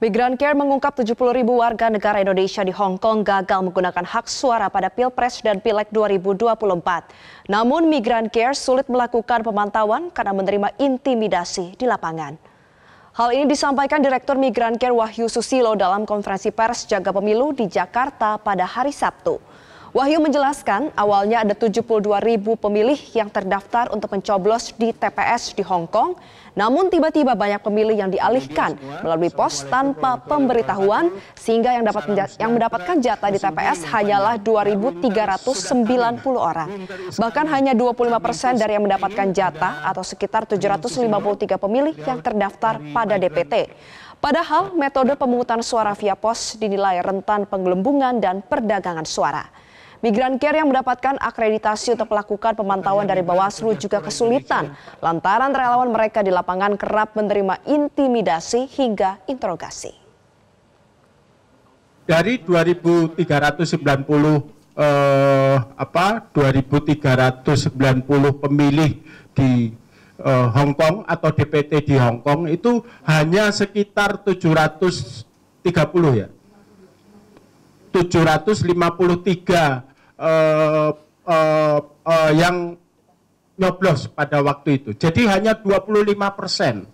Migran Care mengungkap 70 ribu warga negara Indonesia di Hong Kong gagal menggunakan hak suara pada Pilpres dan Pileg 2024. Namun Migran Care sulit melakukan pemantauan karena menerima intimidasi di lapangan. Hal ini disampaikan Direktur Migran Care Wahyu Susilo dalam konferensi pers Jaga Pemilu di Jakarta pada hari Sabtu. Wahyu menjelaskan awalnya ada 72 ribu pemilih yang terdaftar untuk mencoblos di TPS di Hong Kong, namun tiba-tiba banyak pemilih yang dialihkan melalui pos tanpa pemberitahuan sehingga yang dapat yang mendapatkan jatah di TPS hanyalah 2.390 orang. Bahkan hanya 25 persen dari yang mendapatkan jatah atau sekitar 753 pemilih yang terdaftar pada DPT. Padahal metode pemungutan suara via pos dinilai rentan penggelembungan dan perdagangan suara. Migran Care yang mendapatkan akreditasi untuk melakukan pemantauan dari Bawaslu juga kesulitan lantaran relawan mereka di lapangan kerap menerima intimidasi hingga interogasi. Dari 2390 eh, apa 2390 pemilih di eh, Hong Kong atau DPT di Hong Kong itu hanya sekitar 730 ya. 753 uh, uh, uh, yang nyoblos pada waktu itu. Jadi hanya 25 persen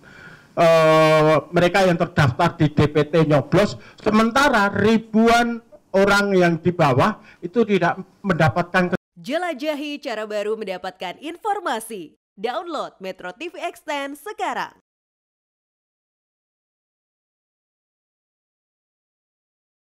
uh, mereka yang terdaftar di DPT nyoblos, sementara ribuan orang yang di bawah itu tidak mendapatkan. Jelajahi cara baru mendapatkan informasi. Download Metro TV Extend sekarang.